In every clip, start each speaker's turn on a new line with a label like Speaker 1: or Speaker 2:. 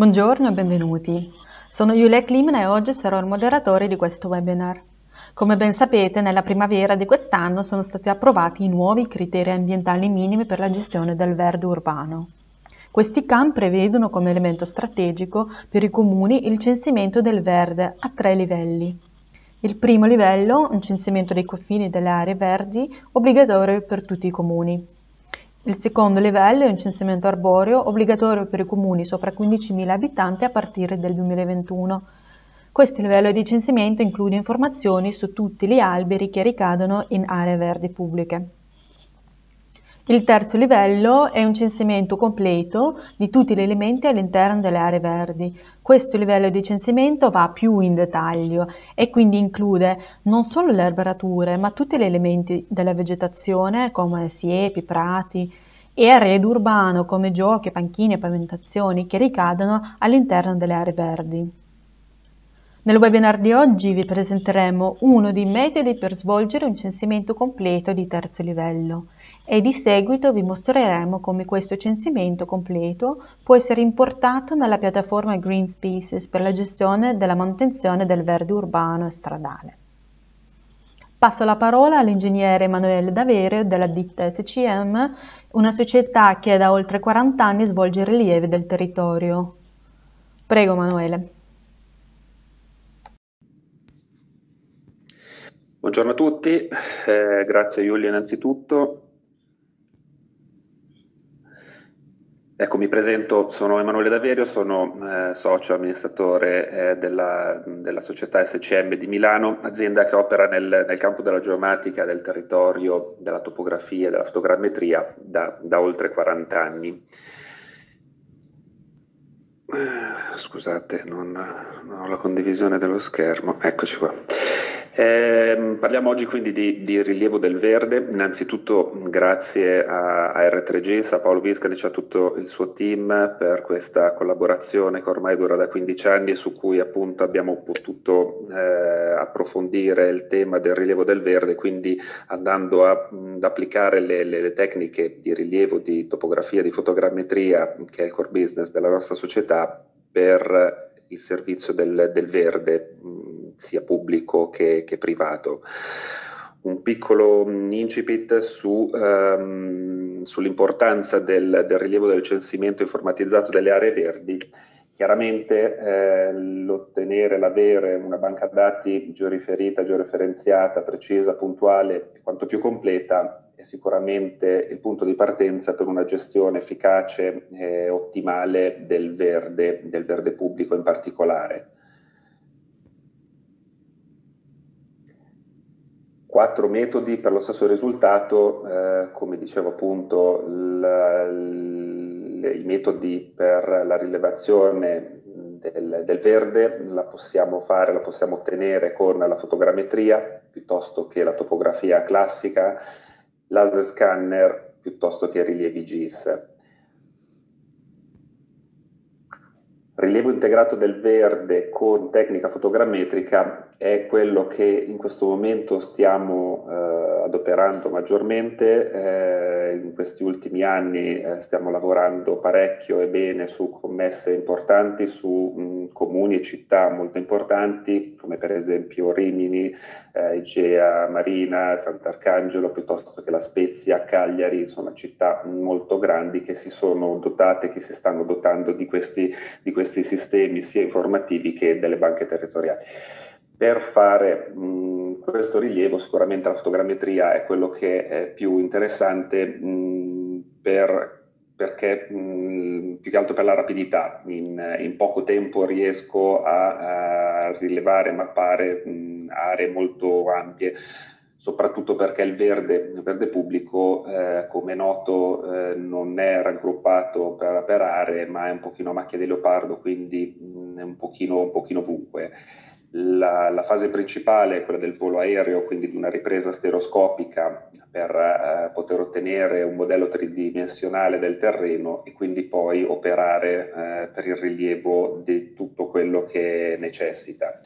Speaker 1: Buongiorno e benvenuti. Sono Julia Klimna e oggi sarò il moderatore di questo webinar. Come ben sapete, nella primavera di quest'anno sono stati approvati i nuovi criteri ambientali minimi per la gestione del verde urbano. Questi CAM prevedono come elemento strategico per i comuni il censimento del verde a tre livelli. Il primo livello, un censimento dei confini delle aree verdi, obbligatorio per tutti i comuni. Il secondo livello è un censimento arboreo obbligatorio per i comuni sopra 15.000 abitanti a partire dal 2021. Questo livello di censimento include informazioni su tutti gli alberi che ricadono in aree verdi pubbliche. Il terzo livello è un censimento completo di tutti gli elementi all'interno delle aree verdi. Questo livello di censimento va più in dettaglio e quindi include non solo le erberature, ma tutti gli elementi della vegetazione come siepi, prati e arredo urbano come giochi, panchine e pavimentazioni che ricadono all'interno delle aree verdi. Nel webinar di oggi vi presenteremo uno dei metodi per svolgere un censimento completo di terzo livello e di seguito vi mostreremo come questo censimento completo può essere importato nella piattaforma Green Spaces per la gestione della manutenzione del verde urbano e stradale. Passo la parola all'ingegnere Emanuele Daverio della ditta SCM, una società che da oltre 40 anni svolge rilievi del territorio. Prego Emanuele.
Speaker 2: Buongiorno a tutti, eh, grazie Giulia innanzitutto Ecco, mi presento, sono Emanuele Daverio, sono eh, socio amministratore eh, della, della, società SCM di Milano, azienda che opera nel, nel, campo della geomatica, del territorio, della topografia, della fotogrammetria da, da oltre 40 anni. Eh, scusate, non, non ho la condivisione dello schermo, eccoci qua. Eh, parliamo oggi quindi di, di, rilievo del verde, innanzitutto grazie a, a R3G, a Paolo Viscanic e a tutto il suo team per questa collaborazione che ormai dura da 15 anni e su cui appunto abbiamo potuto eh, approfondire il tema del rilievo del verde, quindi andando a, ad applicare le, le, le, tecniche di rilievo di topografia, di fotogrammetria, che è il core business della nostra società, per il servizio del, del verde sia pubblico che, che privato un piccolo mm, incipit su, um, sull'importanza del, del, rilievo del censimento informatizzato delle aree verdi. Chiaramente eh, l'ottenere, l'avere una banca dati georiferita, georeferenziata, precisa, puntuale e quanto più completa è sicuramente il punto di partenza per una gestione efficace e ottimale del verde, del verde pubblico in particolare. quattro metodi per lo stesso risultato, eh, come dicevo appunto, la, le, i metodi per la rilevazione del, del, verde la possiamo fare, la possiamo ottenere con la fotogrammetria piuttosto che la topografia classica, laser scanner piuttosto che rilievi GIS. Rilievo integrato del verde con tecnica fotogrammetrica è quello che in questo momento stiamo eh, adoperando maggiormente, eh, in questi ultimi anni eh, stiamo lavorando parecchio e bene su commesse importanti, su mh, comuni e città molto importanti come per esempio Rimini, eh, Igea, Marina, Sant'Arcangelo piuttosto che La Spezia, Cagliari, insomma città molto grandi che si sono dotate, che si stanno dotando di questi, di questi questi sistemi sia informativi che delle banche territoriali. Per fare mh, questo rilievo sicuramente la fotogrammetria è quello che è più interessante mh, per, perché mh, più che altro per la rapidità, in, in poco tempo riesco a, a rilevare, mappare aree molto ampie soprattutto perché il verde, il verde pubblico, eh, come noto, eh, non è raggruppato per, per aree, ma è un pochino a macchia di leopardo, quindi mh, mm, è un pochino, un pochino ovunque. La, la, fase principale è quella del volo aereo, quindi di una ripresa stereoscopica per eh, poter ottenere un modello tridimensionale del terreno e quindi poi operare eh, per il rilievo di tutto quello che necessita.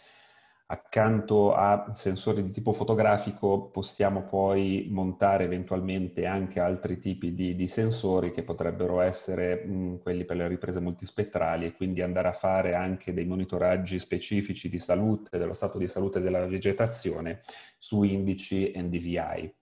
Speaker 2: Accanto a sensori di tipo fotografico possiamo poi montare eventualmente anche altri tipi di, di sensori che potrebbero essere mh, mm, quelli per le riprese multispettrali e quindi andare a fare anche dei monitoraggi specifici di salute, dello stato di salute della vegetazione su indici NDVI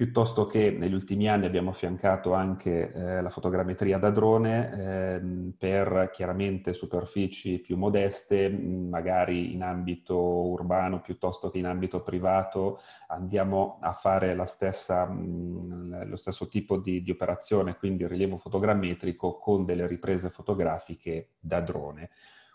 Speaker 2: piuttosto che negli ultimi anni abbiamo affiancato anche eh, la fotogrammetria da drone ehm, per chiaramente superfici più modeste, magari in ambito urbano piuttosto che in ambito privato, andiamo a fare stessa, mh, lo stesso tipo di, di operazione, quindi il rilievo fotogrammetrico con delle riprese fotografiche da drone.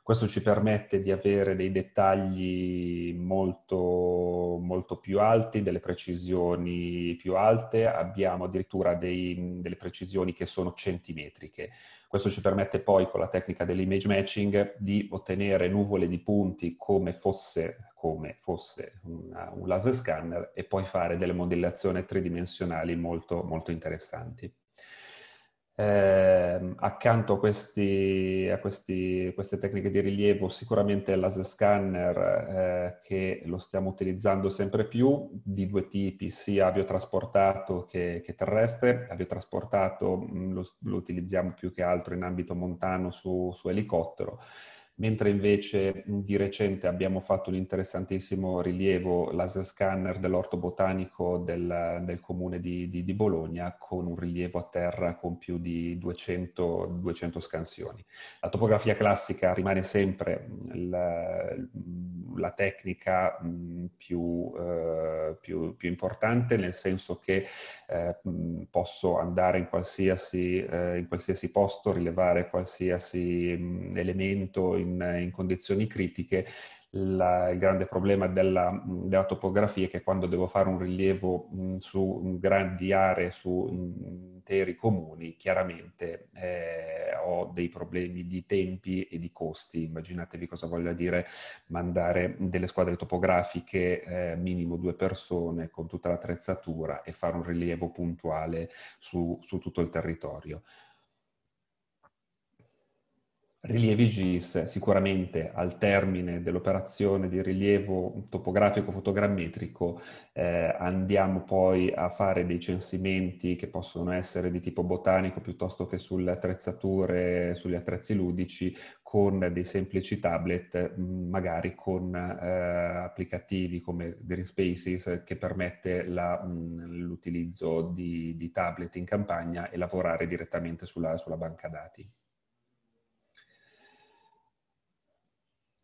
Speaker 2: Questo ci permette di avere dei dettagli molto, molto più alti, delle precisioni più alte, abbiamo addirittura dei, delle precisioni che sono centimetriche. Questo ci permette poi con la tecnica dell'image matching di ottenere nuvole di punti come fosse, come fosse una, un laser scanner e poi fare delle modellazioni tridimensionali molto, molto interessanti. Eh, accanto a, questi, a questi, queste tecniche di rilievo sicuramente il laser scanner eh, che lo stiamo utilizzando sempre più di due tipi, sia aviotrasportato che, che terrestre. Aviotrasportato mm, lo, lo, utilizziamo più che altro in ambito montano su, su elicottero mentre invece di recente abbiamo fatto un interessantissimo rilievo laser scanner dell'orto botanico del, del comune di, di, di, Bologna con un rilievo a terra con più di 200, 200 scansioni. La topografia classica rimane sempre la, la tecnica più, eh, più, più, importante nel senso che eh, posso andare in qualsiasi, eh, in qualsiasi posto, rilevare qualsiasi elemento, in, in condizioni critiche, la, il grande problema della, della, topografia è che quando devo fare un rilievo mh, mm, su grandi aree, su mm, interi comuni, chiaramente eh, ho dei problemi di tempi e di costi. Immaginatevi cosa voglia dire mandare delle squadre topografiche, eh, minimo due persone, con tutta l'attrezzatura e fare un rilievo puntuale su, su tutto il territorio. Rilievi GIS sicuramente al termine dell'operazione di rilievo topografico-fotogrammetrico eh, andiamo poi a fare dei censimenti che possono essere di tipo botanico piuttosto che sulle attrezzature, sugli attrezzi ludici con dei semplici tablet, magari con eh, applicativi come Green Spaces che permette la, mh, l'utilizzo di, di, tablet in campagna e lavorare direttamente sulla, sulla banca dati.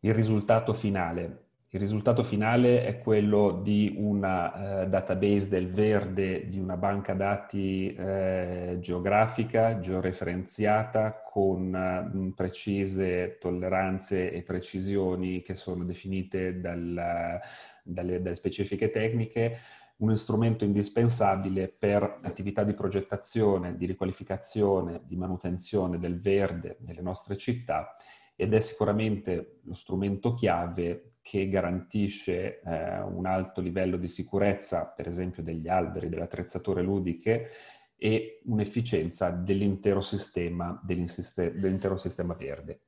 Speaker 2: il risultato finale. Il risultato finale è quello di una eh, database del verde, di una banca dati eh, geografica, georeferenziata, con eh, precise tolleranze e precisioni che sono definite dal, dalle, dalle specifiche tecniche, un strumento indispensabile per attività di progettazione, di riqualificazione, di manutenzione del verde delle nostre città ed è sicuramente lo strumento chiave che garantisce eh, un alto livello di sicurezza, per esempio degli alberi, delle attrezzature ludiche e un'efficienza dell'intero sistema, dell'intero sistema verde.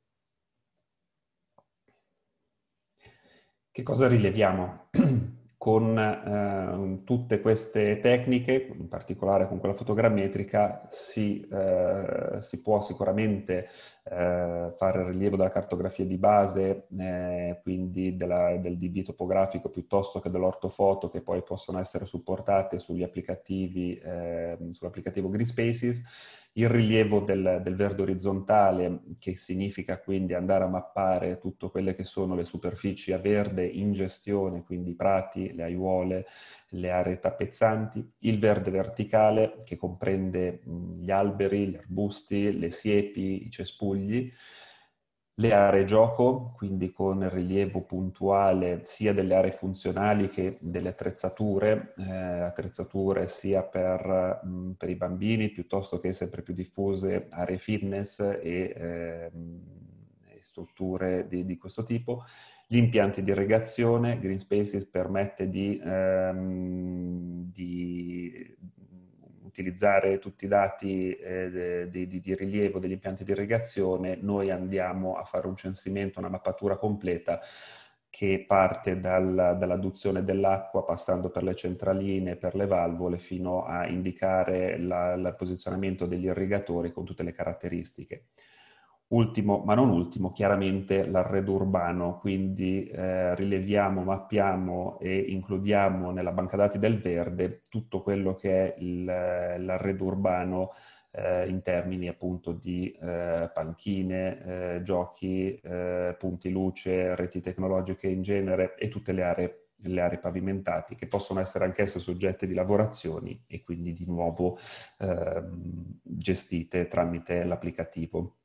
Speaker 2: Che cosa rileviamo? con eh, tutte queste tecniche, in particolare con quella fotogrammetrica, si, eh, si può sicuramente eh, fare il rilievo della cartografia di base, eh, quindi della, del DB topografico piuttosto che dell'ortofoto che poi possono essere supportate sugli applicativi, eh, sull'applicativo Green Spaces, il rilievo del, del, verde orizzontale che significa quindi andare a mappare tutte quelle che sono le superfici a verde in gestione, quindi i prati, le aiuole, le aree tappezzanti, il verde verticale che comprende gli alberi, gli arbusti, le siepi, i cespugli, le aree gioco, quindi con rilievo puntuale sia delle aree funzionali che delle attrezzature, eh, attrezzature sia per, mh, per, i bambini piuttosto che sempre più diffuse aree fitness e, eh, e strutture di, di questo tipo, gli impianti di irrigazione, Green Spaces permette di, ehm, di utilizzare tutti i dati eh, di, di, di, rilievo degli impianti di irrigazione, noi andiamo a fare un censimento, una mappatura completa che parte dal, dall'adduzione dell'acqua passando per le centraline, per le valvole, fino a indicare il posizionamento degli irrigatori con tutte le caratteristiche. Ultimo, ma non ultimo, chiaramente l'arredo urbano, quindi eh, rileviamo, mappiamo e includiamo nella banca dati del verde tutto quello che è il, l'arredo urbano eh, in termini appunto di eh, panchine, eh, giochi, eh, punti luce, reti tecnologiche in genere e tutte le aree le aree pavimentate che possono essere anch'esse soggette di lavorazioni e quindi di nuovo ehm, gestite tramite l'applicativo.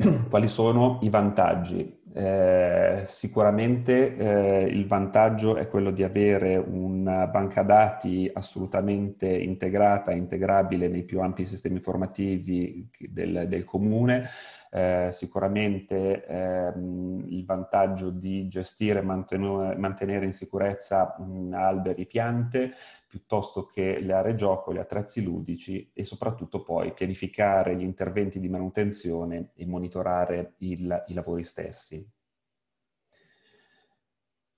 Speaker 2: quali sono i vantaggi? Eh, sicuramente eh, il vantaggio è quello di avere una banca dati assolutamente integrata, integrabile nei più ampi sistemi informativi del, del comune, eh, sicuramente ehm, il vantaggio di gestire e mantenere, mantenere, in sicurezza mh, alberi, piante, piuttosto che le aree gioco, gli attrezzi ludici e soprattutto poi pianificare gli interventi di manutenzione e monitorare il, i lavori stessi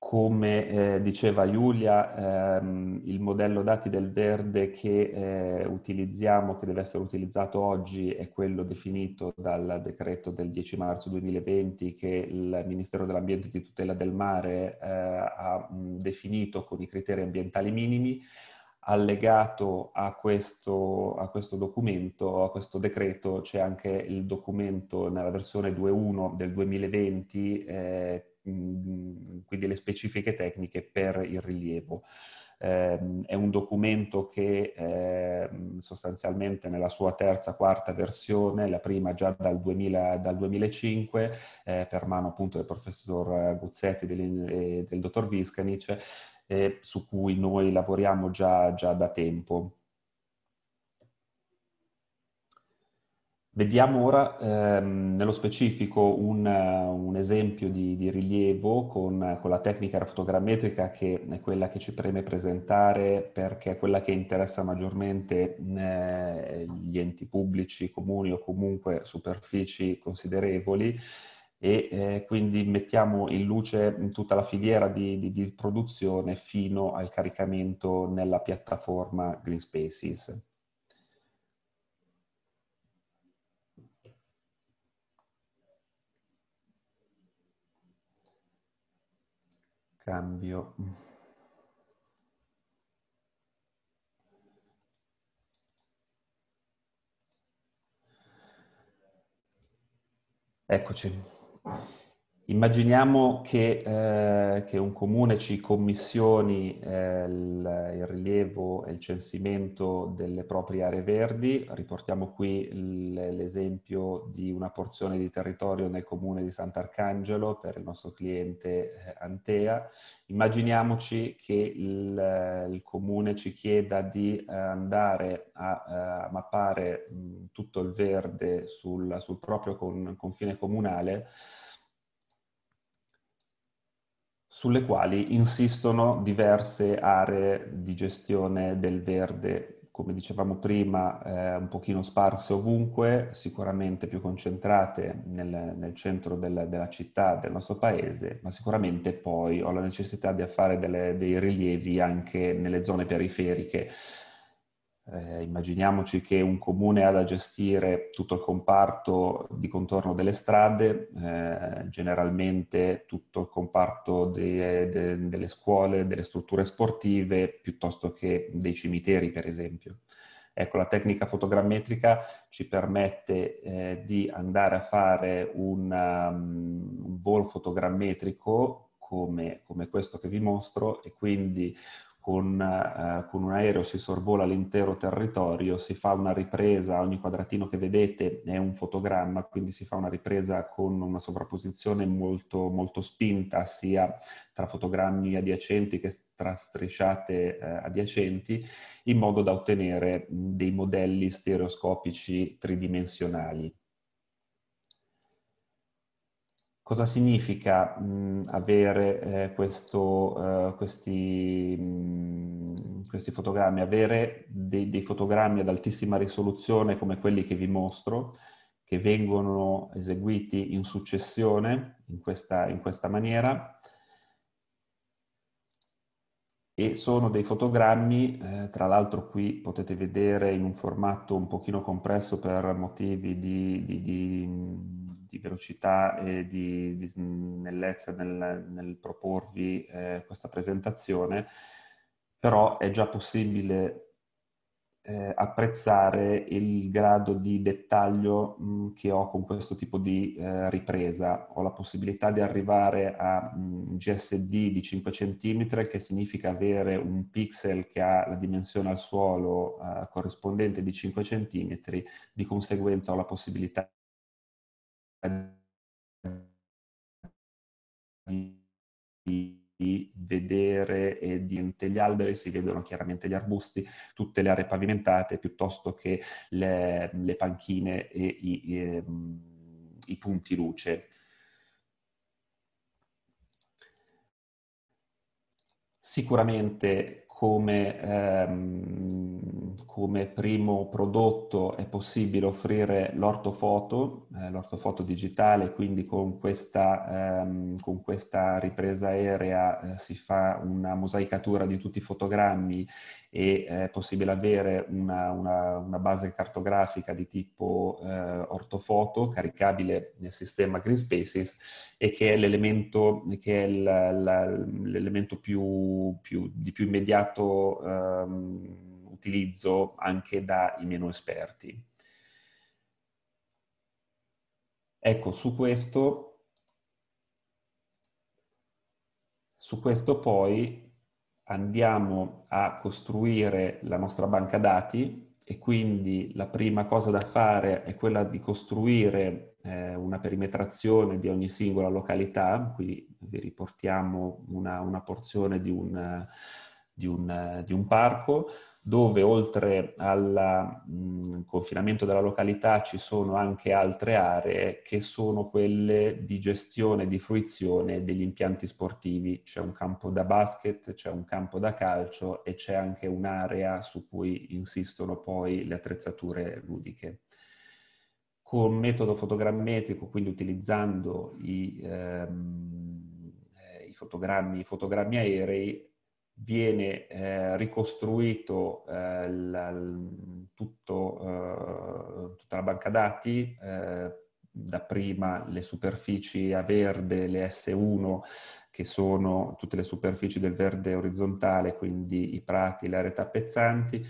Speaker 2: come eh, diceva Giulia, ehm, il modello dati del verde che eh, utilizziamo, che deve essere utilizzato oggi, è quello definito dal decreto del 10 marzo 2020 che il Ministero dell'Ambiente e di Tutela del Mare eh, ha mh, definito con i criteri ambientali minimi. Allegato a questo, a questo documento, a questo decreto, c'è anche il documento nella versione 2.1 del 2020 quindi le specifiche tecniche per il rilievo. Eh, è un documento che eh, sostanzialmente nella sua terza, quarta versione, la prima già dal, 2000, dal 2005, eh, per mano appunto del professor Guzzetti e del, del dottor Viscanic, eh, su cui noi lavoriamo già, già da tempo. Vediamo ora ehm, nello specifico un, un esempio di, di rilievo con, con, la tecnica fotogrammetrica che è quella che ci preme presentare perché è quella che interessa maggiormente eh, gli enti pubblici, comuni o comunque superfici considerevoli e eh, quindi mettiamo in luce tutta la filiera di, di, di produzione fino al caricamento nella piattaforma Green Spaces. cambio eccoci Immaginiamo che, eh, che, un comune ci commissioni eh, il, rilievo e il censimento delle proprie aree verdi. Riportiamo qui l'esempio di una porzione di territorio nel comune di Sant'Arcangelo per il nostro cliente eh, Antea. Immaginiamoci che il, il, comune ci chieda di eh, andare a, eh, a mappare mh, tutto il verde sul, sul proprio con, confine comunale sulle quali insistono diverse aree di gestione del verde, come dicevamo prima, eh, un pochino sparse ovunque, sicuramente più concentrate nel, nel centro del, della città, del nostro paese, ma sicuramente poi ho la necessità di fare delle, dei rilievi anche nelle zone periferiche eh, immaginiamoci che un comune ha da gestire tutto il comparto di contorno delle strade, eh, generalmente tutto il comparto de, de, delle scuole, delle strutture sportive, piuttosto che dei cimiteri, per esempio. Ecco, la tecnica fotogrammetrica ci permette eh, di andare a fare un, um, volo fotogrammetrico come, come questo che vi mostro e quindi con, eh, con, un aereo si sorvola l'intero territorio, si fa una ripresa, ogni quadratino che vedete è un fotogramma, quindi si fa una ripresa con una sovrapposizione molto, molto spinta sia tra fotogrammi adiacenti che tra strisciate eh, adiacenti, in modo da ottenere dei modelli stereoscopici tridimensionali. Cosa significa mh, avere eh, questo, eh, questi, mh, questi, fotogrammi? Avere dei, dei, fotogrammi ad altissima risoluzione come quelli che vi mostro, che vengono eseguiti in successione in questa, in questa maniera, e sono dei fotogrammi, eh, tra l'altro qui potete vedere in un formato un pochino compresso per motivi di, di, di di velocità e di, di snellezza nel, nel proporvi eh, questa presentazione, però è già possibile eh, apprezzare il grado di dettaglio mh, mm, che ho con questo tipo di eh, ripresa. Ho la possibilità di arrivare a mh, mm, GSD di 5 cm, che significa avere un pixel che ha la dimensione al suolo eh, corrispondente di 5 cm, di conseguenza ho la possibilità di, vedere e di, gli alberi, si vedono chiaramente gli arbusti, tutte le aree pavimentate piuttosto che le, le panchine e i, e, ehm, i punti luce. Sicuramente come ehm, come primo prodotto è possibile offrire l'ortofoto, eh, l'ortofoto digitale, quindi con questa, ehm, con questa ripresa aerea eh, si fa una mosaicatura di tutti i fotogrammi e eh, è possibile avere una, una, una base cartografica di tipo eh, ortofoto caricabile nel sistema Green Spaces e che è l'elemento, che è l'elemento più, più, di più immediato ehm, utilizzo anche dai meno esperti. Ecco, su questo, su questo poi andiamo a costruire la nostra banca dati e quindi la prima cosa da fare è quella di costruire eh, una perimetrazione di ogni singola località, qui vi riportiamo una, una porzione di un, di un, di un parco, dove oltre al mh, mm, confinamento della località ci sono anche altre aree che sono quelle di gestione e di fruizione degli impianti sportivi. C'è un campo da basket, c'è un campo da calcio e c'è anche un'area su cui insistono poi le attrezzature ludiche. Con metodo fotogrammetrico, quindi utilizzando i, ehm, eh, i, fotogrammi, i fotogrammi aerei, viene eh, ricostruito eh, l, tutto, eh, tutta la banca dati, eh, da prima le superfici a verde, le S1, che sono tutte le superfici del verde orizzontale, quindi i prati, le aree tappezzanti,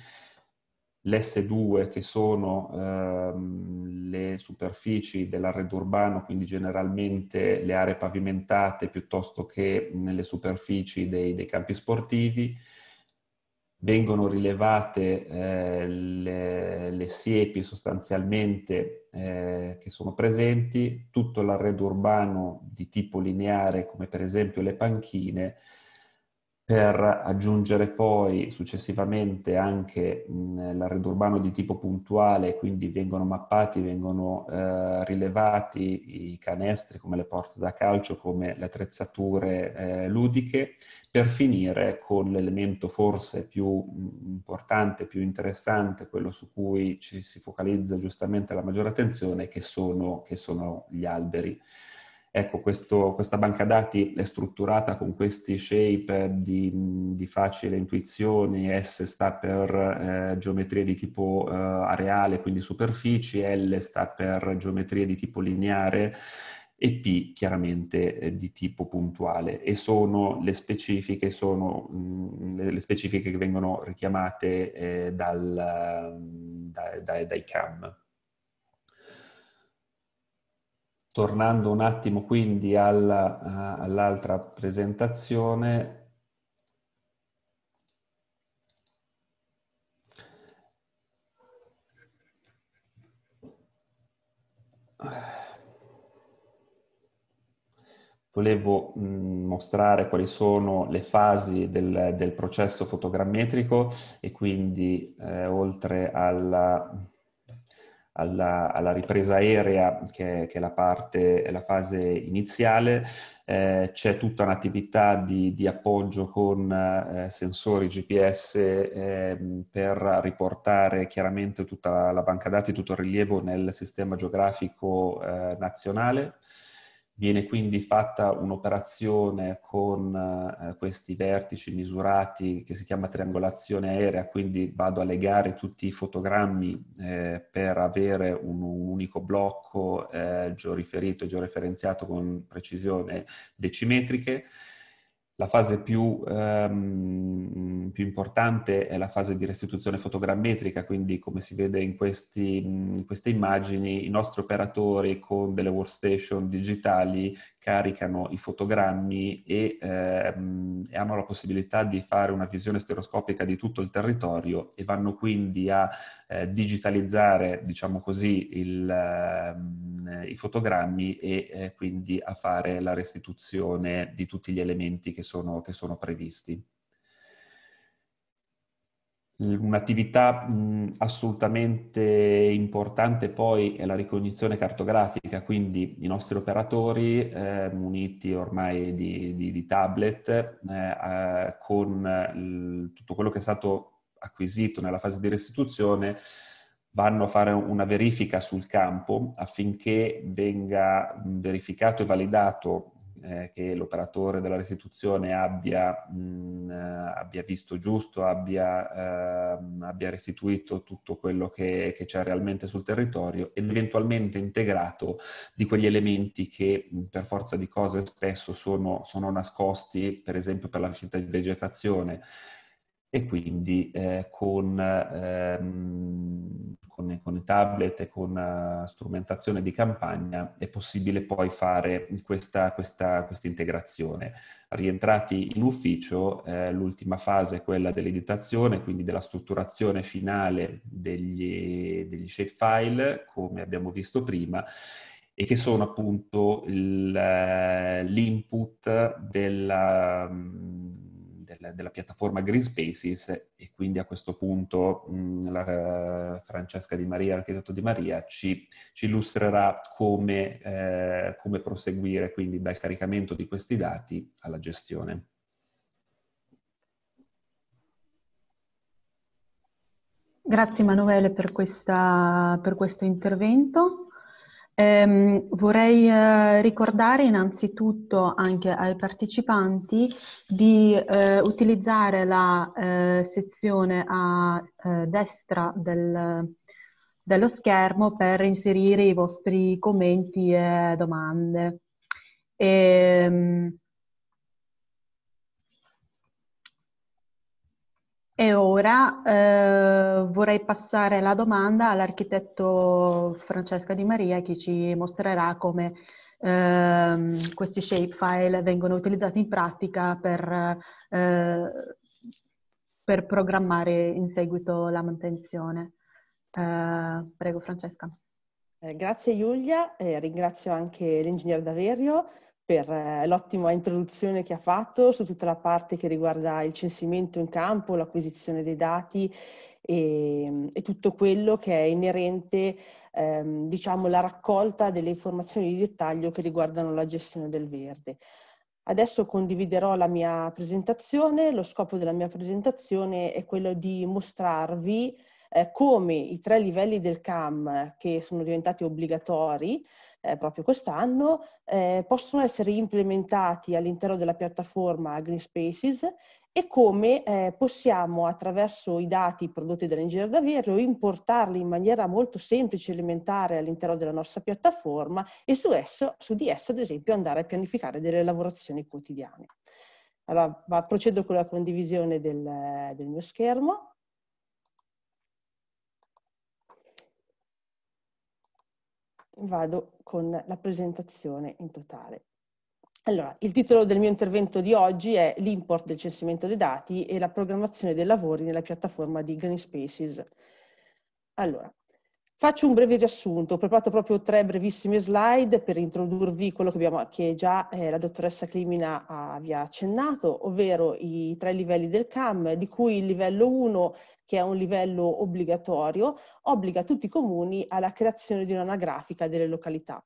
Speaker 2: l'S2 che sono ehm, le superfici dell'arredo urbano, quindi generalmente le aree pavimentate piuttosto che nelle superfici dei, dei campi sportivi, vengono rilevate eh, le, le, siepi sostanzialmente eh, che sono presenti, tutto l'arredo urbano di tipo lineare come per esempio le panchine per aggiungere poi successivamente anche l'arredo urbano di tipo puntuale, quindi vengono mappati, vengono eh, rilevati i canestri come le porte da calcio, come le attrezzature eh, ludiche, per finire con l'elemento forse più importante, più interessante, quello su cui ci si focalizza giustamente la maggiore attenzione, che sono, che sono gli alberi. Ecco, questo, questa banca dati è strutturata con questi shape di, di facile intuizione, S sta per eh, geometrie di tipo eh, areale, quindi superfici, L sta per geometrie di tipo lineare e P chiaramente eh, di tipo puntuale e sono le specifiche, sono, mh, mm, le, specifiche che vengono richiamate eh, dal, da, da, dai CAM. Tornando un attimo quindi alla, uh, all'altra presentazione, volevo mostrare quali sono le fasi del, del processo fotogrammetrico e quindi eh, oltre alla alla, alla ripresa aerea, che, che è, la, parte, è la fase iniziale, eh, c'è tutta un'attività di, di appoggio con eh, sensori GPS eh, per riportare chiaramente tutta la, la banca dati, tutto il rilievo nel sistema geografico eh, nazionale. Viene quindi fatta un'operazione con eh, questi vertici misurati che si chiama triangolazione aerea, quindi vado a legare tutti i fotogrammi eh, per avere un, un unico blocco eh, georiferito e georeferenziato con precisione decimetriche la fase più, ehm, più, importante è la fase di restituzione fotogrammetrica, quindi come si vede in, questi, in, queste immagini, i nostri operatori con delle workstation digitali caricano i fotogrammi e, ehm, e hanno la possibilità di fare una visione stereoscopica di tutto il territorio e vanno quindi a eh, digitalizzare, diciamo così, il, eh, i fotogrammi e eh, quindi a fare la restituzione di tutti gli elementi che sono, che sono previsti. Un'attività assolutamente importante poi è la ricognizione cartografica, quindi i nostri operatori, eh, muniti ormai di, di, di tablet, eh, con il, tutto quello che è stato acquisito nella fase di restituzione vanno a fare una verifica sul campo affinché venga verificato e validato eh, che l'operatore della restituzione abbia, mh, eh, abbia visto giusto, abbia, eh, abbia, restituito tutto quello che, che c'è realmente sul territorio ed eventualmente integrato di quegli elementi che per forza di cose spesso sono, sono nascosti, per esempio per la scelta di vegetazione e quindi eh, con, ehm, con, con, tablet e con eh, strumentazione di campagna è possibile poi fare questa, questa, questa integrazione. Rientrati in ufficio, eh, l'ultima fase è quella dell'editazione, quindi della strutturazione finale degli, degli shapefile, come abbiamo visto prima, e che sono appunto il, eh, l'input della del, della piattaforma Green Spaces e quindi a questo punto mh, la, eh, Francesca Di Maria, l'architetto Di Maria, ci, ci illustrerà come, eh, come proseguire quindi dal caricamento di questi dati alla gestione.
Speaker 1: Grazie Emanuele per, questa, per questo intervento. Eh, vorrei eh, ricordare innanzitutto anche ai partecipanti di eh, utilizzare la eh, sezione a eh, destra del, dello schermo per inserire i vostri commenti e domande. E, ehm, E ora eh, vorrei passare la domanda all'architetto Francesca Di Maria che ci mostrerà come eh, questi shapefile vengono utilizzati in pratica per, eh, per programmare in seguito la manutenzione. Eh, prego Francesca.
Speaker 3: Eh, grazie Giulia, ringrazio anche l'ingegner Daverio per eh, l'ottima introduzione che ha fatto su tutta la parte che riguarda il censimento in campo, l'acquisizione dei dati e, e tutto quello che è inerente ehm, diciamo, la raccolta delle informazioni di dettaglio che riguardano la gestione del verde. Adesso condividerò la mia presentazione, lo scopo della mia presentazione è quello di mostrarvi eh, come i tre livelli del CAM eh, che sono diventati obbligatori eh, proprio quest'anno, eh, possono essere implementati all'interno della piattaforma Green Spaces e come eh, possiamo attraverso i dati prodotti dall'ingegnere davvero importarli in maniera molto semplice e elementare all'interno della nostra piattaforma e su, esso, su di esso ad esempio andare a pianificare delle lavorazioni quotidiane. Allora, procedo con la condivisione del, del mio schermo. vado con la presentazione in totale. Allora, il titolo del mio intervento di oggi è l'import del censimento dei dati e la programmazione dei lavori nella piattaforma di Green Spaces. Allora, Faccio un breve riassunto, ho preparato proprio tre brevissime slide per introdurvi quello che, abbiamo, che già eh, la dottoressa Climina vi ha accennato, ovvero i tre livelli del CAM, di cui il livello 1, che è un livello obbligatorio, obbliga tutti i comuni alla creazione di un'anagrafica delle località.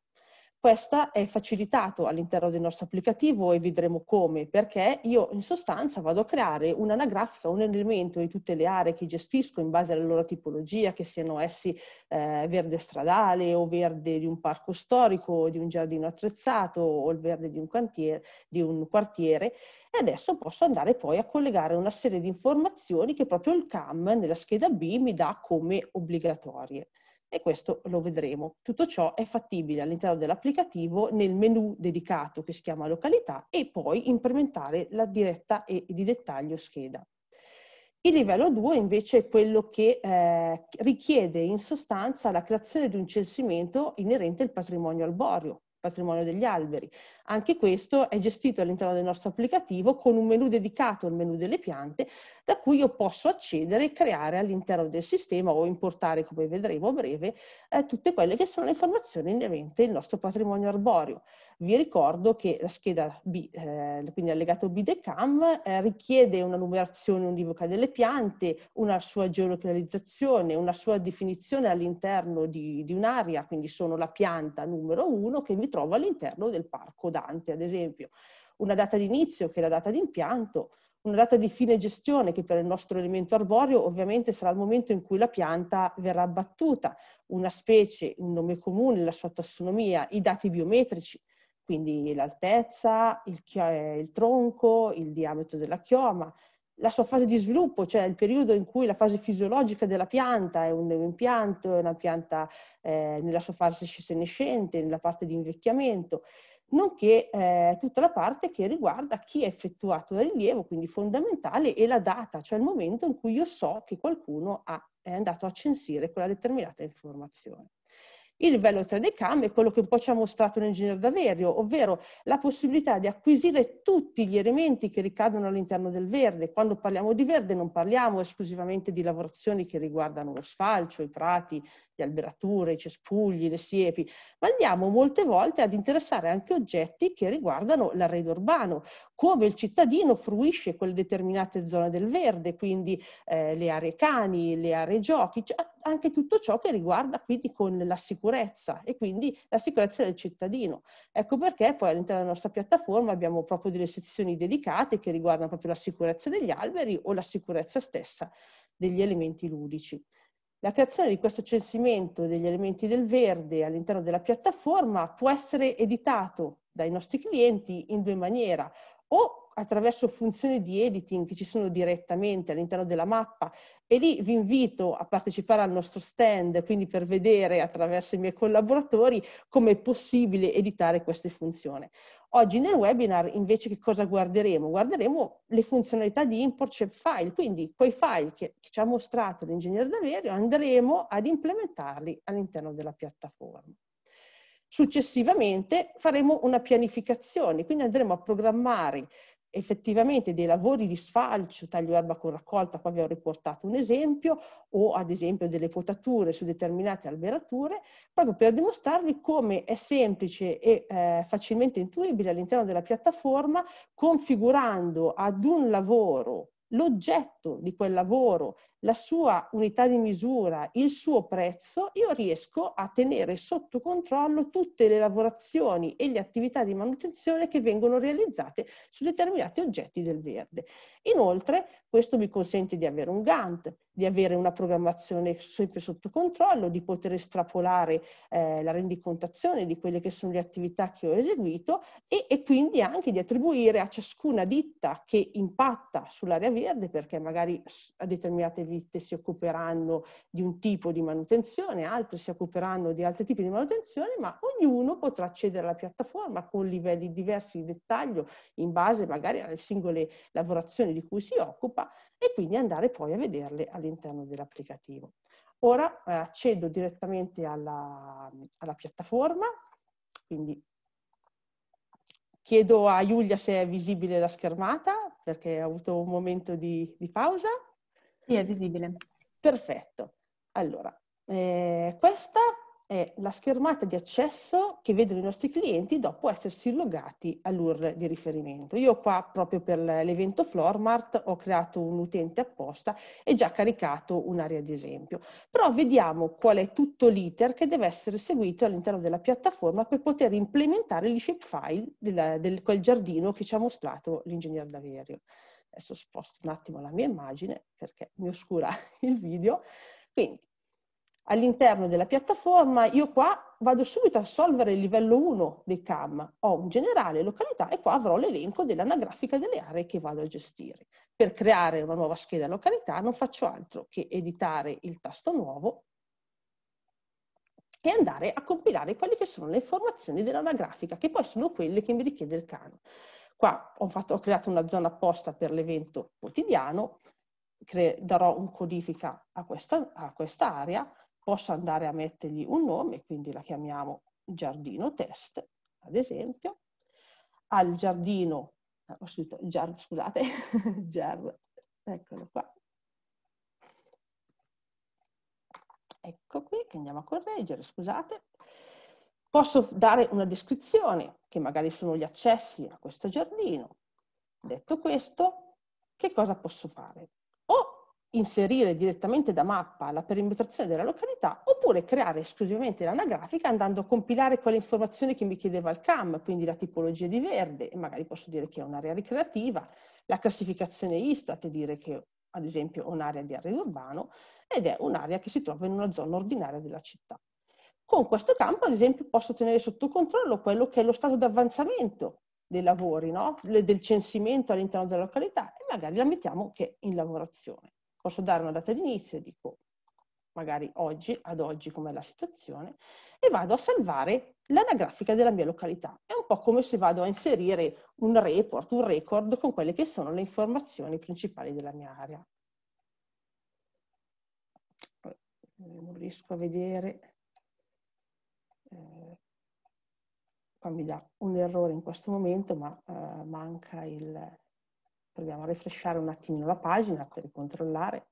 Speaker 3: Questo è facilitato all'interno del nostro applicativo e vedremo come, perché io in sostanza vado a creare un'anagrafica, un elemento di tutte le aree che gestisco in base alla loro tipologia, che siano essi eh, verde stradale o verde di un parco storico o di un giardino attrezzato o il verde di un, cantiere, di un quartiere e adesso posso andare poi a collegare una serie di informazioni che proprio il CAM nella scheda B mi dà come obbligatorie e questo lo vedremo. Tutto ciò è fattibile all'interno dell'applicativo nel menu dedicato che si chiama località e poi implementare la diretta e di dettaglio scheda. Il livello 2 invece è quello che eh, richiede in sostanza la creazione di un censimento inerente al patrimonio alborio, patrimonio degli alberi, anche questo è gestito all'interno del nostro applicativo con un menu dedicato al menu delle piante da cui io posso accedere e creare all'interno del sistema o importare, come vedremo a breve, eh, tutte quelle che sono le informazioni inerenti al nostro patrimonio arboreo. Vi ricordo che la scheda B, eh, quindi allegato B DECAM, eh, richiede una numerazione univoca delle piante, una sua geolocalizzazione, una sua definizione all'interno di, di un'area, quindi sono la pianta numero uno che mi trovo all'interno del parco assodante, ad esempio, una data di inizio che è la data di impianto, una data di fine gestione che per il nostro elemento arboreo ovviamente sarà il momento in cui la pianta verrà abbattuta, una specie, un nome comune, la sua tassonomia, i dati biometrici, quindi l'altezza, il, eh, il tronco, il diametro della chioma, la sua fase di sviluppo, cioè il periodo in cui la fase fisiologica della pianta è un impianto, è una pianta eh, nella sua fase senescente, nella parte di invecchiamento nonché eh, tutta la parte che riguarda chi ha effettuato il rilievo, quindi fondamentale, e la data, cioè il momento in cui io so che qualcuno ha, è andato a censire quella determinata informazione. Il livello 3 dei CAM è quello che un po' ci ha mostrato l'ingegner D'Averio, ovvero la possibilità di acquisire tutti gli elementi che ricadono all'interno del verde. Quando parliamo di verde non parliamo esclusivamente di lavorazioni che riguardano lo sfalcio, i prati, le alberature, i cespugli, le siepi, ma andiamo molte volte ad interessare anche oggetti che riguardano l'arredo urbano, come il cittadino fruisce quelle determinate zone del verde, quindi eh, le aree cani, le aree giochi, cioè anche tutto ciò che riguarda quindi con la sicurezza e quindi la sicurezza del cittadino. Ecco perché poi all'interno della nostra piattaforma abbiamo proprio delle sezioni dedicate che riguardano proprio la sicurezza degli alberi o la sicurezza stessa degli elementi ludici. La creazione di questo censimento degli elementi del verde all'interno della piattaforma può essere editato dai nostri clienti in due maniere, o attraverso funzioni di editing che ci sono direttamente all'interno della mappa e lì vi invito a partecipare al nostro stand, quindi per vedere attraverso i miei collaboratori come è possibile editare queste funzioni. Oggi nel webinar invece che cosa guarderemo? Guarderemo le funzionalità di import shape cioè file, quindi quei file che, che ci ha mostrato l'ingegnere D'Averio andremo ad implementarli all'interno della piattaforma. Successivamente faremo una pianificazione, quindi andremo a programmare effettivamente dei lavori di sfalcio, taglio erba con raccolta, qua vi ho riportato un esempio, o ad esempio delle potature su determinate alberature, proprio per dimostrarvi come è semplice e eh, facilmente intuibile all'interno della piattaforma, configurando ad un lavoro l'oggetto di quel lavoro, la sua unità di misura, il suo prezzo, io riesco a tenere sotto controllo tutte le lavorazioni e le attività di manutenzione che vengono realizzate su determinati oggetti del verde. Inoltre questo mi consente di avere un Gantt, di avere una programmazione sempre sotto controllo, di poter estrapolare eh, la rendicontazione di quelle che sono le attività che ho eseguito e, e quindi anche di attribuire a ciascuna ditta che impatta sull'area verde, perché magari a determinate ditte si occuperanno di un tipo di manutenzione, altre si occuperanno di altri tipi di manutenzione, ma ognuno potrà accedere alla piattaforma con livelli diversi di dettaglio in base magari alle singole lavorazioni di cui si occupa e quindi andare poi a vederle all'interno dell'applicativo. Ora eh, accedo direttamente alla, alla piattaforma, quindi chiedo a Giulia se è visibile la schermata perché ho avuto un momento di, di pausa. Sì, è visibile. Perfetto. Allora, eh, questa è la schermata di accesso che vedono i nostri clienti dopo essersi logati all'URL di riferimento. Io qua proprio per l'evento Flormart ho creato un utente apposta e già caricato un'area di esempio. Però vediamo qual è tutto l'iter che deve essere seguito all'interno della piattaforma per poter implementare gli shapefile di del, quel giardino che ci ha mostrato l'ingegner Daverio. Adesso sposto un attimo la mia immagine perché mi oscura il video. Quindi all'interno della piattaforma, io qua vado subito a solvere il livello 1 dei CAM, ho un generale località e qua avrò l'elenco dell'anagrafica delle aree che vado a gestire. Per creare una nuova scheda località non faccio altro che editare il tasto nuovo e andare a compilare quelle che sono le informazioni dell'anagrafica, che poi sono quelle che mi richiede il CAN. Qua ho, fatto, ho creato una zona apposta per l'evento quotidiano, darò un codifica a questa, a questa area, posso andare a mettergli un nome, quindi la chiamiamo giardino test, ad esempio. Al giardino, ah, ho scritto jar, scusate, jar, eccolo qua. Ecco qui, che andiamo a correggere, scusate. Posso dare una descrizione, che magari sono gli accessi a questo giardino. Detto questo, che cosa posso fare? inserire direttamente da mappa la perimetrazione della località oppure creare esclusivamente l'anagrafica andando a compilare quelle informazioni che mi chiedeva il CAM, quindi la tipologia di verde, e magari posso dire che è un'area ricreativa, la classificazione Istat e dire che ad esempio è un'area di arredo urbano ed è un'area che si trova in una zona ordinaria della città. Con questo campo ad esempio posso tenere sotto controllo quello che è lo stato d'avanzamento dei lavori, no? del censimento all'interno della località e magari la mettiamo che in lavorazione posso dare una data d'inizio, dico magari oggi, ad oggi com'è la situazione, e vado a salvare l'anagrafica della mia località. È un po' come se vado a inserire un report, un record con quelle che sono le informazioni principali della mia area. Eh, non riesco a vedere, eh, qua mi dà un errore in questo momento, ma eh, manca il, Proviamo a rifresciare un attimino la pagina per ricontrollare.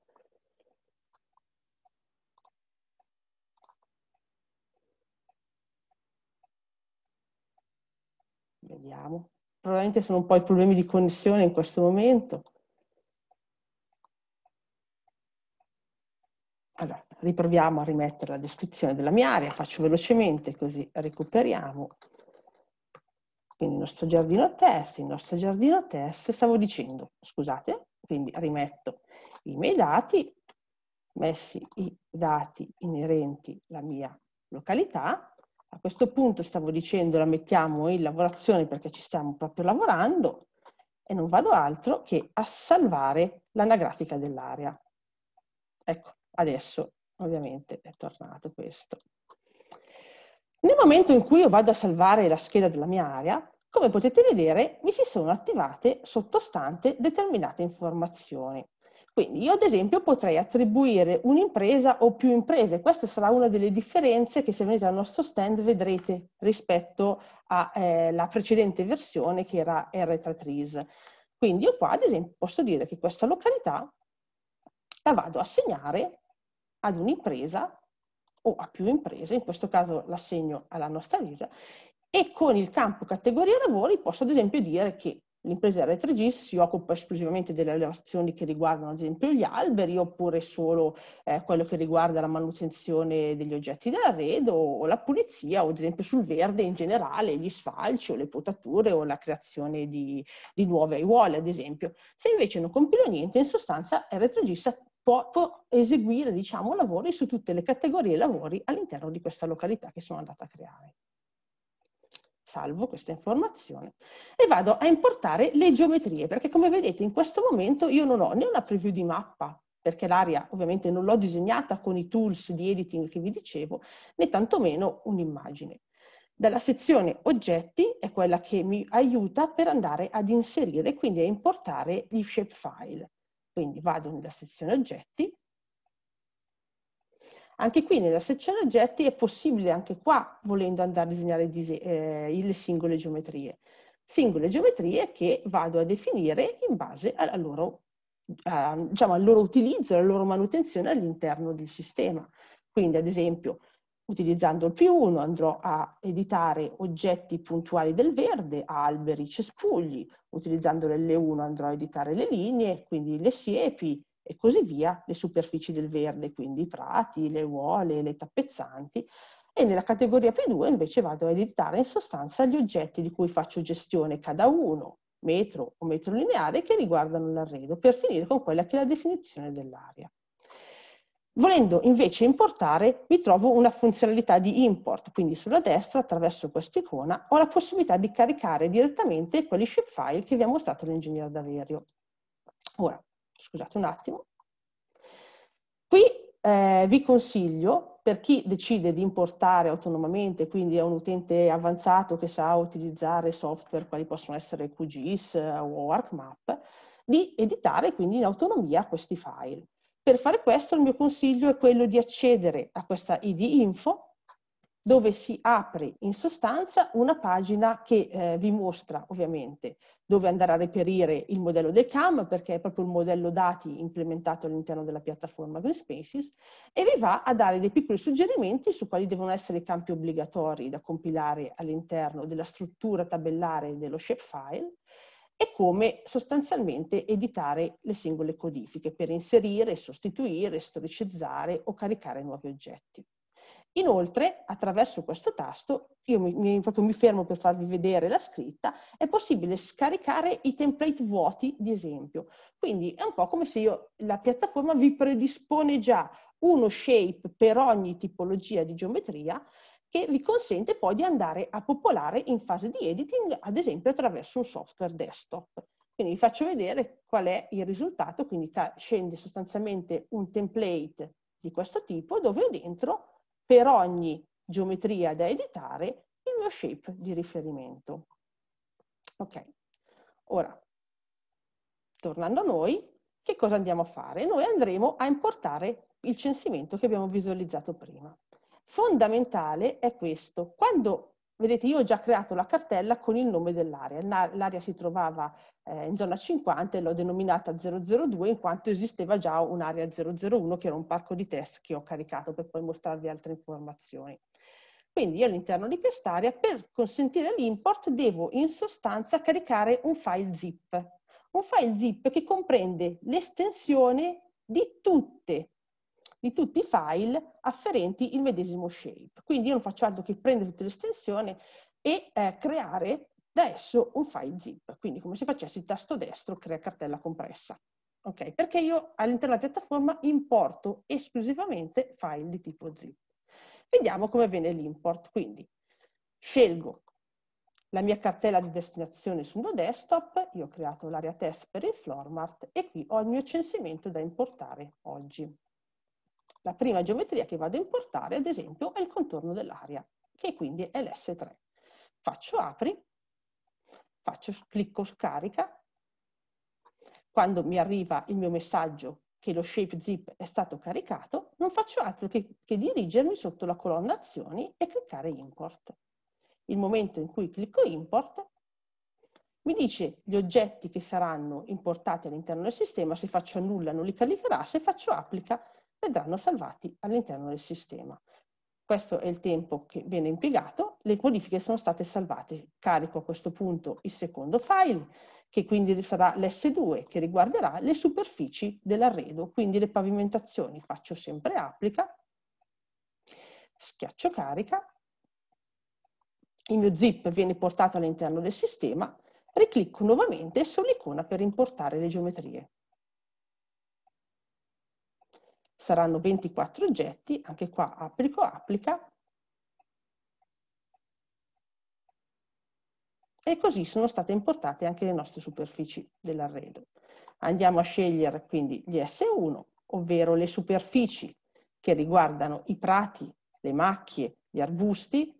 Speaker 3: Vediamo. Probabilmente sono un po' i problemi di connessione in questo momento. Allora, riproviamo a rimettere la descrizione della mia area, faccio velocemente così recuperiamo. Quindi il nostro giardino test, il nostro giardino test, stavo dicendo, scusate, quindi rimetto i miei dati, messi i dati inerenti alla mia località, a questo punto stavo dicendo la mettiamo in lavorazione perché ci stiamo proprio lavorando e non vado altro che a salvare l'anagrafica dell'area. Ecco, adesso ovviamente è tornato questo. Nel momento in cui io vado a salvare la scheda della mia area, come potete vedere, mi si sono attivate sottostante determinate informazioni. Quindi io ad esempio potrei attribuire un'impresa o più imprese, questa sarà una delle differenze che se venite al nostro stand vedrete rispetto alla eh, precedente versione che era R3TRIS. Quindi io qua ad esempio posso dire che questa località la vado a assegnare ad un'impresa o a più imprese, in questo caso l'assegno alla nostra lira, e con il campo categoria lavori posso ad esempio dire che l'impresa R3G si occupa esclusivamente delle elevazioni che riguardano ad esempio gli alberi oppure solo eh, quello che riguarda la manutenzione degli oggetti d'arredo o la pulizia o ad esempio sul verde in generale, gli sfalci o le potature o la creazione di, di nuove aiuole ad esempio. Se invece non compilo niente in sostanza R3G può, può eseguire diciamo, lavori su tutte le categorie lavori all'interno di questa località che sono andata a creare. Salvo questa informazione e vado a importare le geometrie perché come vedete in questo momento io non ho né una preview di mappa perché l'area ovviamente non l'ho disegnata con i tools di editing che vi dicevo, né tantomeno un'immagine. Dalla sezione oggetti è quella che mi aiuta per andare ad inserire, quindi a importare gli shapefile. Quindi vado nella sezione oggetti. Anche qui nella sezione oggetti è possibile, anche qua, volendo andare a disegnare eh, le singole geometrie. Singole geometrie che vado a definire in base alla loro eh, diciamo, al loro utilizzo, alla loro manutenzione all'interno del sistema. Quindi, ad esempio, Utilizzando il P1 andrò a editare oggetti puntuali del verde, alberi, cespugli. Utilizzando l'L1 andrò a editare le linee, quindi le siepi e così via, le superfici del verde, quindi i prati, le uole, le tappezzanti. E nella categoria P2 invece vado a editare in sostanza gli oggetti di cui faccio gestione cada uno, metro o metro lineare, che riguardano l'arredo, per finire con quella che è la definizione dell'area. Volendo invece importare, mi trovo una funzionalità di import, quindi sulla destra, attraverso questa icona, ho la possibilità di caricare direttamente quegli shapefile che vi ha mostrato l'ingegnere D'Averio. Ora, scusate un attimo. Qui eh, vi consiglio, per chi decide di importare autonomamente, quindi è un utente avanzato che sa utilizzare software quali possono essere QGIS o ArcMap, di editare quindi in autonomia questi file. Per fare questo il mio consiglio è quello di accedere a questa ID info dove si apre in sostanza una pagina che eh, vi mostra ovviamente dove andare a reperire il modello del CAM perché è proprio il modello dati implementato all'interno della piattaforma Green Spaces e vi va a dare dei piccoli suggerimenti su quali devono essere i campi obbligatori da compilare all'interno della struttura tabellare dello shapefile e come sostanzialmente editare le singole codifiche per inserire, sostituire, storicizzare o caricare nuovi oggetti. Inoltre, attraverso questo tasto, io mi, mi, mi, fermo per farvi vedere la scritta, è possibile scaricare i template vuoti di esempio. Quindi è un po' come se io, la piattaforma vi predispone già uno shape per ogni tipologia di geometria che vi consente poi di andare a popolare in fase di editing, ad esempio attraverso un software desktop. Quindi vi faccio vedere qual è il risultato, quindi scende sostanzialmente un template di questo tipo dove ho dentro per ogni geometria da editare il mio shape di riferimento. Ok, ora, tornando a noi, che cosa andiamo a fare? Noi andremo a importare il censimento che abbiamo visualizzato prima. Fondamentale è questo. Quando, vedete, io ho già creato la cartella con il nome dell'area. L'area si trovava eh, in zona 50 e l'ho denominata 002 in quanto esisteva già un'area 001 che era un parco di test che ho caricato per poi mostrarvi altre informazioni. Quindi io all'interno di quest'area per consentire l'import devo in sostanza caricare un file zip. Un file zip che comprende l'estensione di tutte di tutti i file afferenti il medesimo shape. Quindi io non faccio altro che prendere tutte le estensioni e eh, creare da esso un file zip, quindi come se facessi il tasto destro crea cartella compressa. Okay? Perché io all'interno della piattaforma importo esclusivamente file di tipo zip. Vediamo come avviene l'import, quindi scelgo la mia cartella di destinazione sul mio desktop, io ho creato l'area test per il Flormart e qui ho il mio censimento da importare oggi. La prima geometria che vado a importare, ad esempio, è il contorno dell'area, che quindi è l'S3. Faccio apri, faccio, clicco scarica, quando mi arriva il mio messaggio che lo shape zip è stato caricato, non faccio altro che, che dirigermi sotto la colonna azioni e cliccare import. Il momento in cui clicco import mi dice gli oggetti che saranno importati all'interno del sistema, se faccio nulla non li caricherà, se faccio applica vedranno salvati all'interno del sistema. Questo è il tempo che viene impiegato, le modifiche sono state salvate. Carico a questo punto il secondo file, che quindi sarà l'S2, che riguarderà le superfici dell'arredo, quindi le pavimentazioni. Faccio sempre applica, schiaccio carica, il mio zip viene portato all'interno del sistema, riclicco nuovamente sull'icona per importare le geometrie. saranno 24 oggetti, anche qua applico, applica, e così sono state importate anche le nostre superfici dell'arredo. Andiamo a scegliere quindi gli S1, ovvero le superfici che riguardano i prati, le macchie, gli arbusti,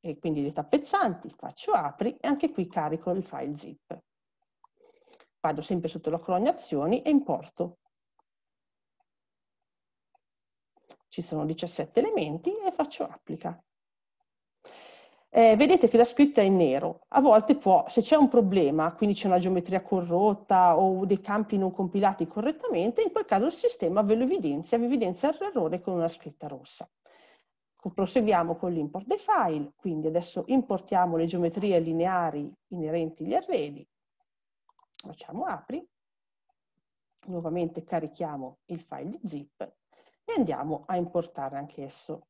Speaker 3: e quindi le tappezzanti, faccio apri e anche qui carico il file zip. Vado sempre sotto la colonna azioni e importo ci sono 17 elementi e faccio applica. Eh, vedete che la scritta è in nero. A volte può, se c'è un problema, quindi c'è una geometria corrotta o dei campi non compilati correttamente, in quel caso il sistema ve lo evidenzia, vi evidenzia l'errore con una scritta rossa. Proseguiamo con l'import dei file, quindi adesso importiamo le geometrie lineari inerenti agli arredi, facciamo apri, nuovamente carichiamo il file di zip e andiamo a importare anche esso.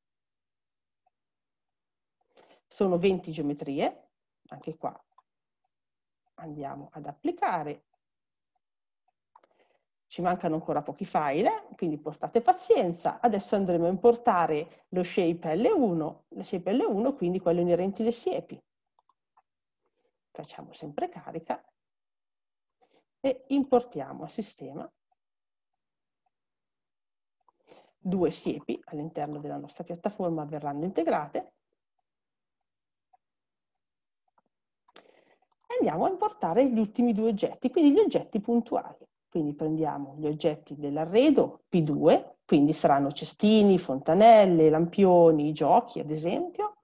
Speaker 3: Sono 20 geometrie, anche qua andiamo ad applicare. Ci mancano ancora pochi file, quindi portate pazienza. Adesso andremo a importare lo shape L1, lo shape L1 quindi quello inerente alle siepi. Facciamo sempre carica e importiamo a sistema due siepi all'interno della nostra piattaforma verranno integrate. andiamo a importare gli ultimi due oggetti, quindi gli oggetti puntuali. Quindi prendiamo gli oggetti dell'arredo P2, quindi saranno cestini, fontanelle, lampioni, giochi ad esempio.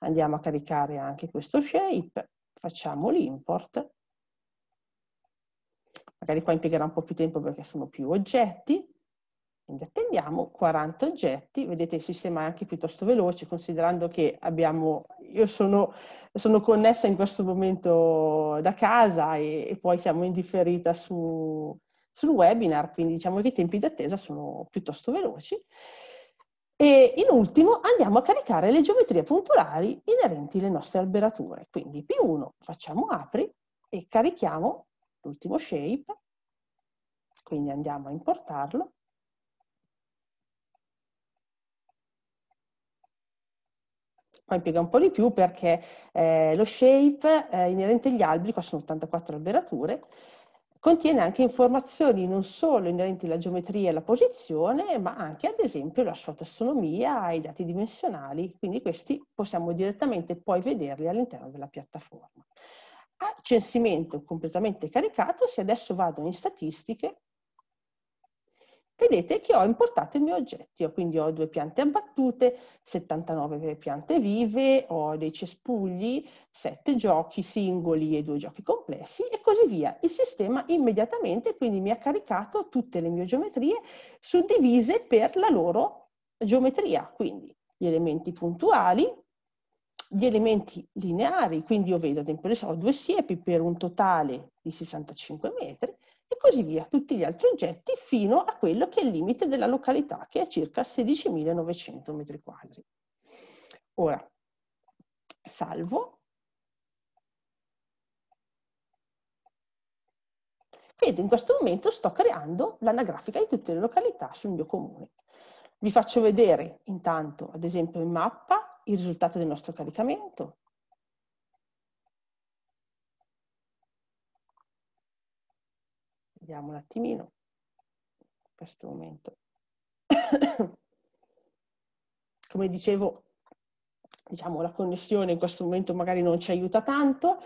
Speaker 3: Andiamo a caricare anche questo shape, facciamo l'import. Magari qua impiegherà un po' più tempo perché sono più oggetti, quindi attendiamo 40 oggetti, vedete il sistema è anche piuttosto veloce considerando che abbiamo, io sono, sono connessa in questo momento da casa e, e poi siamo in differita su, sul webinar, quindi diciamo che i tempi d'attesa sono piuttosto veloci. E in ultimo andiamo a caricare le geometrie puntuali inerenti alle nostre alberature. Quindi P1 facciamo apri e carichiamo l'ultimo shape, quindi andiamo a importarlo Qua impiega un po' di più perché eh, lo shape eh, inerente agli alberi, qua sono 84 alberature, contiene anche informazioni non solo inerenti alla geometria e alla posizione, ma anche ad esempio la sua tassonomia, i dati dimensionali, quindi questi possiamo direttamente poi vederli all'interno della piattaforma. A censimento completamente caricato, se adesso vado in statistiche, vedete che ho importato il mio oggetto, quindi ho due piante abbattute, 79 piante vive, ho dei cespugli, sette giochi singoli e due giochi complessi e così via. Il sistema immediatamente quindi mi ha caricato tutte le mie geometrie suddivise per la loro geometria, quindi gli elementi puntuali, gli elementi lineari, quindi io vedo ad esempio ho due siepi per un totale di 65 metri, e così via tutti gli altri oggetti fino a quello che è il limite della località che è circa 16.900 metri quadri. Ora, salvo. Quindi in questo momento sto creando l'anagrafica di tutte le località sul mio comune. Vi faccio vedere intanto, ad esempio, in mappa il risultato del nostro caricamento, vediamo un attimino questo momento. Come dicevo, diciamo, la connessione in questo momento magari non ci aiuta tanto.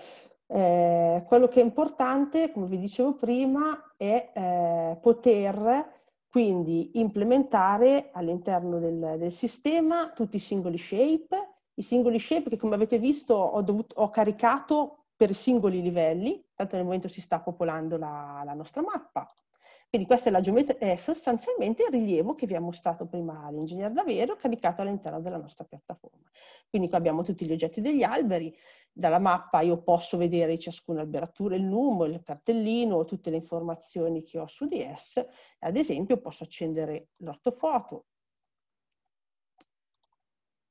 Speaker 3: Eh, quello che è importante, come vi dicevo prima, è eh, poter quindi implementare all'interno del, del, sistema tutti i singoli shape. I singoli shape che come avete visto ho, dovuto, ho caricato per singoli livelli, tanto nel momento si sta popolando la, la nostra mappa. Quindi questa è la geometria, è sostanzialmente il rilievo che vi ha mostrato prima l'ingegner Davvero caricato all'interno della nostra piattaforma. Quindi qua abbiamo tutti gli oggetti degli alberi, dalla mappa io posso vedere ciascuna alberatura, il numero, il cartellino, tutte le informazioni che ho su di esse, ad esempio posso accendere l'ortofoto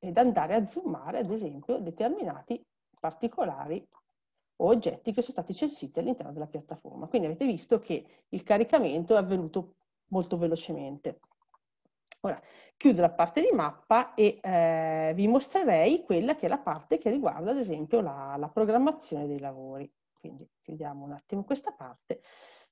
Speaker 3: ed andare a zoomare ad esempio determinati particolari o oggetti che sono stati censiti all'interno della piattaforma. Quindi avete visto che il caricamento è avvenuto molto velocemente. Ora, chiudo la parte di mappa e eh, vi mostrerei quella che è la parte che riguarda, ad esempio, la, la programmazione dei lavori. Quindi chiudiamo un attimo questa parte.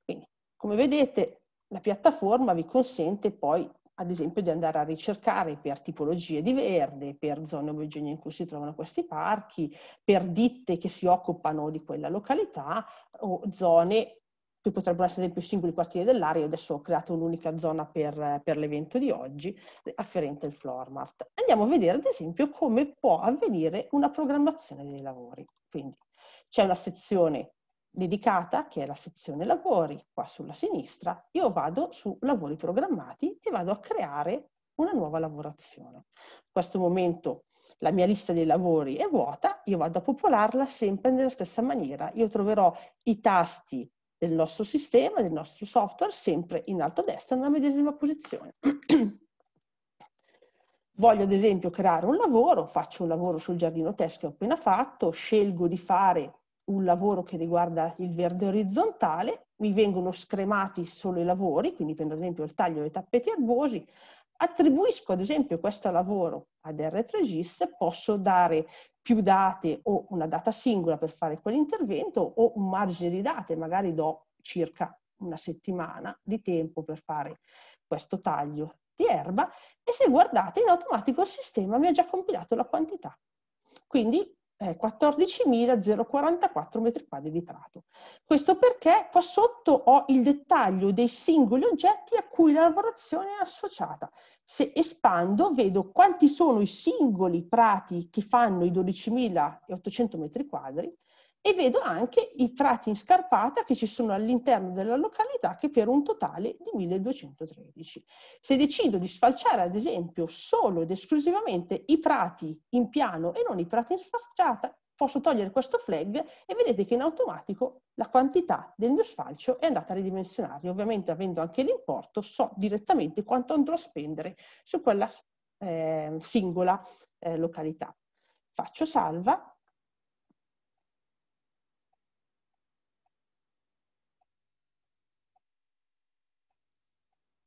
Speaker 3: Quindi, come vedete, la piattaforma vi consente poi ad esempio di andare a ricercare per tipologie di verde, per zone omogenee in cui si trovano questi parchi, per ditte che si occupano di quella località o zone che potrebbero essere più singoli quartieri dell'area. Adesso ho creato un'unica zona per, per l'evento di oggi, afferente al Flormart. Andiamo a vedere, ad esempio, come può avvenire una programmazione dei lavori. Quindi c'è una sezione dedicata, che è la sezione lavori, qua sulla sinistra, io vado su lavori programmati e vado a creare una nuova lavorazione. In questo momento la mia lista dei lavori è vuota, io vado a popolarla sempre nella stessa maniera. Io troverò i tasti del nostro sistema, del nostro software, sempre in alto a destra, nella medesima posizione. Voglio ad esempio creare un lavoro, faccio un lavoro sul giardino test che ho appena fatto, scelgo di fare un lavoro che riguarda il verde orizzontale, mi vengono scremati solo i lavori, quindi per esempio il taglio dei tappeti erbosi, attribuisco ad esempio questo lavoro ad R3GIS, posso dare più date o una data singola per fare quell'intervento o un margine di date, magari do circa una settimana di tempo per fare questo taglio di erba e se guardate in automatico il sistema mi ha già compilato la quantità. Quindi 14.044 metri quadri di prato. Questo perché qua sotto ho il dettaglio dei singoli oggetti a cui la lavorazione è associata. Se espando vedo quanti sono i singoli prati che fanno i 12.800 metri quadri, e vedo anche i prati in scarpata che ci sono all'interno della località che per un totale di 1213. Se decido di sfalciare ad esempio solo ed esclusivamente i prati in piano e non i prati in sfalciata, posso togliere questo flag e vedete che in automatico la quantità del mio sfalcio è andata a ridimensionare. Ovviamente avendo anche l'importo so direttamente quanto andrò a spendere su quella eh, singola eh, località. Faccio salva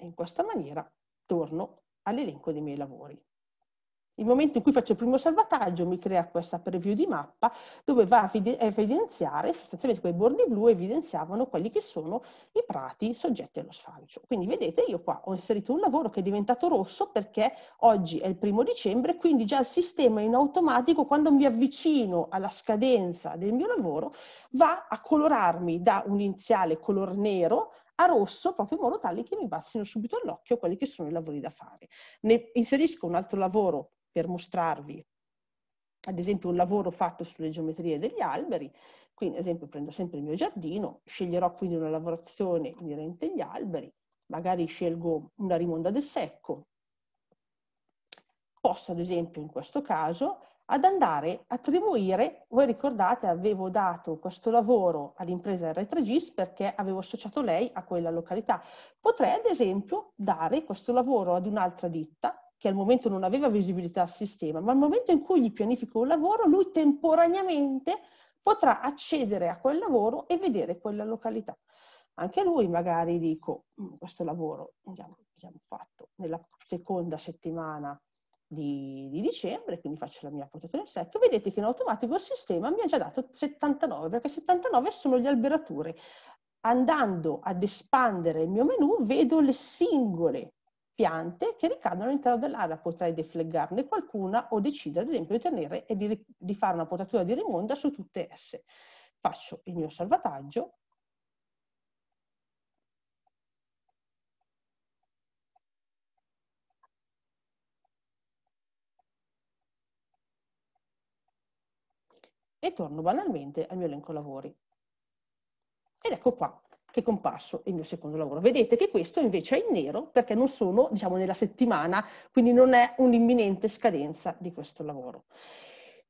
Speaker 3: in questa maniera torno all'elenco dei miei lavori. Il momento in cui faccio il primo salvataggio mi crea questa preview di mappa dove va a evidenziare, sostanzialmente quei bordi blu evidenziavano quelli che sono i prati soggetti allo sfalcio. Quindi vedete io qua ho inserito un lavoro che è diventato rosso perché oggi è il primo dicembre, quindi già il sistema in automatico quando mi avvicino alla scadenza del mio lavoro va a colorarmi da un iniziale color nero a rosso proprio in modo tale che mi passino subito all'occhio quelli che sono i lavori da fare. Ne inserisco un altro lavoro per mostrarvi, ad esempio un lavoro fatto sulle geometrie degli alberi, quindi ad esempio prendo sempre il mio giardino, sceglierò quindi una lavorazione inerente agli alberi, magari scelgo una rimonda del secco, posso ad esempio in questo caso ad andare a attribuire, voi ricordate avevo dato questo lavoro all'impresa R3GIS perché avevo associato lei a quella località. Potrei ad esempio dare questo lavoro ad un'altra ditta che al momento non aveva visibilità al sistema, ma al momento in cui gli pianifico un lavoro, lui temporaneamente potrà accedere a quel lavoro e vedere quella località. Anche lui magari dico, mm, questo lavoro abbiamo fatto nella seconda settimana di, di dicembre, quindi faccio la mia potata in secco, vedete che in automatico il sistema mi ha già dato 79, perché 79 sono le alberature. Andando ad espandere il mio menu, vedo le singole piante che ricadono all'interno dell'area, potrei defleggarne qualcuna o decidere ad esempio di tenere e di, di fare una potatura di rimonda su tutte esse. Faccio il mio salvataggio, e torno banalmente al mio elenco lavori. Ed ecco qua che è comparso il mio secondo lavoro. Vedete che questo invece è in nero perché non sono, diciamo, nella settimana, quindi non è un'imminente scadenza di questo lavoro.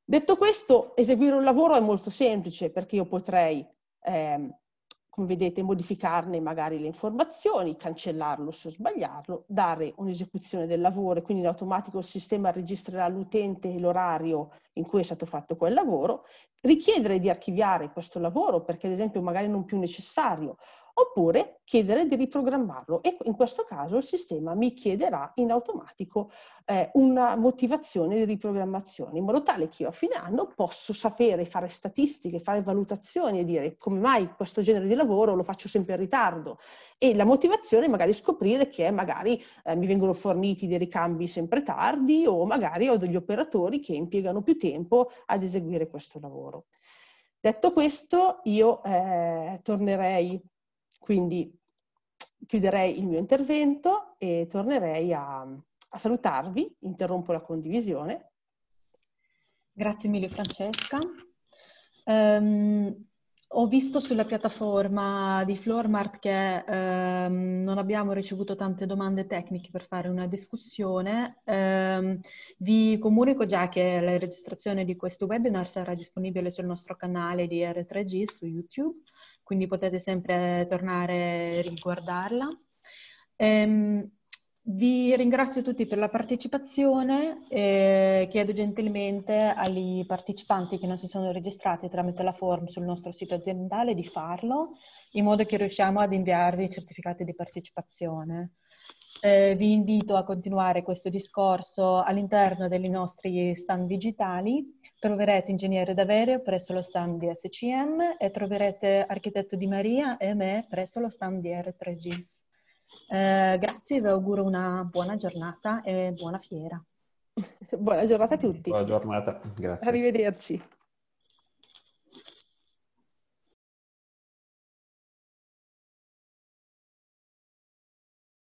Speaker 3: Detto questo, eseguire un lavoro è molto semplice perché io potrei, ehm, come vedete, modificarne magari le informazioni, cancellarlo se sbagliarlo, dare un'esecuzione del lavoro e quindi in automatico il sistema registrerà l'utente e l'orario in cui è stato fatto quel lavoro, richiedere di archiviare questo lavoro perché ad esempio magari non più necessario oppure chiedere di riprogrammarlo e in questo caso il sistema mi chiederà in automatico eh, una motivazione di riprogrammazione in modo tale che io a fine anno posso sapere, fare statistiche, fare valutazioni e dire come mai questo genere di lavoro lo faccio sempre in ritardo e la motivazione è magari scoprire che magari eh, mi vengono forniti dei ricambi sempre tardi o magari ho degli operatori che impiegano più tempo ad eseguire questo lavoro. Detto questo, io eh, tornerei quindi chiuderei il mio intervento e tornerei a, a salutarvi, interrompo la condivisione. Grazie mille Francesca.
Speaker 1: Um, ho visto sulla piattaforma di Floormart che ehm, non abbiamo ricevuto tante domande tecniche per fare una discussione. Eh, vi comunico già che la registrazione di questo webinar sarà disponibile sul nostro canale di R3G su YouTube quindi potete sempre tornare e riguardarla. Ehm, vi ringrazio tutti per la partecipazione e chiedo gentilmente agli partecipanti che non si sono registrati tramite la form sul nostro sito aziendale di farlo in modo che riusciamo ad inviarvi i certificati di partecipazione. Eh, vi invito a continuare questo discorso all'interno dei nostri stand digitali. Troverete Ingegnere D'Averio presso lo stand di SCM e troverete Architetto Di Maria e me presso lo stand di R3G. Eh, grazie, vi auguro una buona giornata e buona fiera.
Speaker 3: Buona giornata a tutti. Buona giornata, grazie. Arrivederci.